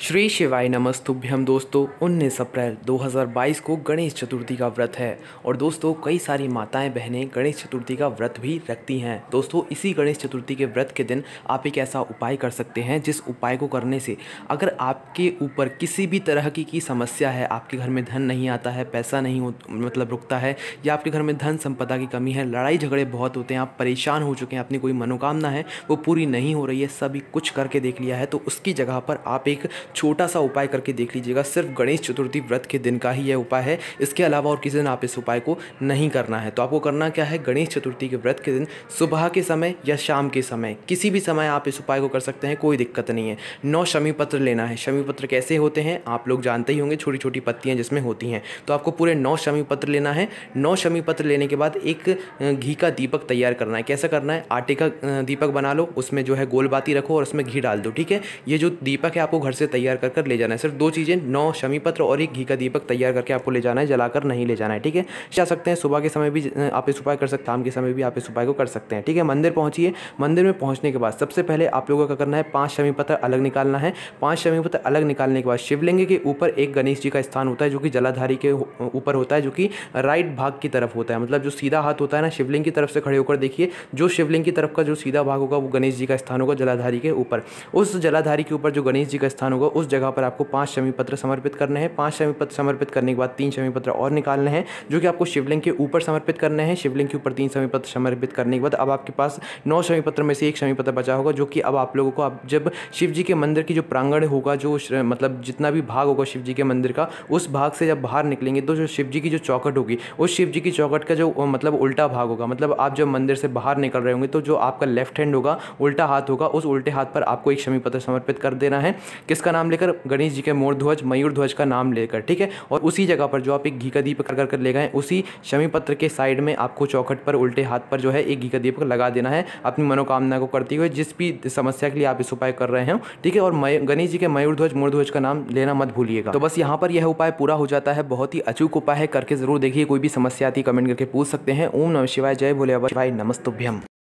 श्री शिवाय नमस्तुभ्यम दोस्तों 19 अप्रैल 2022 को गणेश चतुर्थी का व्रत है और दोस्तों कई सारी माताएं बहनें गणेश चतुर्थी का व्रत भी रखती हैं दोस्तों इसी गणेश चतुर्थी के व्रत के दिन आप एक ऐसा उपाय कर सकते हैं जिस उपाय को करने से अगर आपके ऊपर किसी भी तरह की, की समस्या है आपके घर में धन नहीं आता है पैसा नहीं हो मतलब रुकता है या आपके घर में धन संपदा की कमी है लड़ाई झगड़े बहुत होते हैं आप परेशान हो चुके हैं अपनी कोई मनोकामना है वो पूरी नहीं हो रही है सभी कुछ करके देख लिया है तो उसकी जगह पर आप एक छोटा सा उपाय करके देख लीजिएगा सिर्फ गणेश चतुर्थी व्रत के दिन का ही यह उपाय है इसके अलावा और किसी दिन आप इस उपाय को नहीं करना है तो आपको करना क्या है गणेश चतुर्थी के व्रत के दिन सुबह के समय या शाम के समय किसी भी समय आप इस उपाय को कर सकते हैं कोई दिक्कत नहीं है नौ शमी पत्र लेना है शमी पत्र कैसे होते हैं आप लोग जानते ही होंगे छोटी छोटी पत्तियाँ जिसमें होती हैं तो आपको पूरे नौ शमी पत्र लेना है नौ शमी पत्र लेने के बाद एक घी का दीपक तैयार करना है कैसा करना है आटे का दीपक बना लो उसमें जो है गोलबाती रखो और उसमें घी डाल दो ठीक है ये जो दीपक है आपको घर से तैयार तैयार कर कर ले जाना है सिर्फ दो चीज़ें नौ शमी पत्र और एक घी का दीपक तैयार करके आपको ले जाना है जलाकर नहीं ले जाना है ठीक है जा सकते हैं सुबह के समय भी आप इस उपाय कर सकते हैं शाम के समय भी आप इस उपाय को कर सकते हैं ठीक है मंदिर पहुँचिए मंदिर में पहुँचने के बाद सबसे पहले आप लोगों का करना है पाँच शमी पत्र अलग निकालना है पाँच शमी पत्र अलग निकालने के बाद शिवलिंग के ऊपर एक गणेश जी का स्थान होता है जो कि जलाधारी के ऊपर होता है जो कि राइट भाग की तरफ होता है मतलब जो सीधा हाथ होता है ना शिवलिंग की तरफ से खड़े होकर देखिए जो शिवलिंग की तरफ का जो सीधा भाग होगा वो गणेश जी का स्थान होगा जलाधारी के ऊपर उस जलाधारी के ऊपर जो गणेश जी का स्थान होगा होगा उस जगह पर आपको पांच शमी पत्र समर्पित करने हैं पांच शमी पत्र समर्पित करने के बाद तीन शमी पत्र और निकालने हैं जो कि आपको शिवलिंग के ऊपर समर्पित करने हैं शिवलिंग के ऊपर तीन शमी पत्र समर्पित करने के बाद अब आपके पास नौ शमी पत्र में से एक शमी पत्र बचा होगा जो कि अब आप लोगों को आप जब शिव जी के मंदिर की जो प्रांगण होगा जो मतलब जितना भी भाग होगा शिव जी के मंदिर का उस भाग से जब बाहर निकलेंगे तो जो शिव जी की जो चौकट होगी उस शिव जी की चौकट का जो मतलब उल्टा भाग होगा मतलब आप जब मंदिर से बाहर निकल रहे होंगे तो जो आपका लेफ्ट हैंड होगा उल्टा हाथ होगा उस उल्टे हाथ पर आपको एक शमी पत्र समर्पित कर देना है किसका नाम नाम लेकर गणेश जी के मोर ध्वज मयूर ध्वज का नाम लेकर ठीक है और उसी जगह पर जो आप एक घी का दीपक कर कर ले गए उसी शमी पत्र के साइड में आपको चौखट पर उल्टे हाथ पर जो है एक घी का दीपक लगा देना है अपनी मनोकामना को करते हुए जिस भी समस्या के लिए आप इस उपाय कर रहे हैं ठीक है और गणेश जी के मयूर ध्वज मोर ध्वज का नाम लेना मत भूलिएगा तो बस यहाँ पर यह उपाय पूरा हो जाता है बहुत ही अचूक उपाय है करके जरूर देखिए कोई भी समस्या आती कमेंट करके पूछ सकते हैं ओम नम शिवाय जय भोले शिवाय नमस्तुभ्यम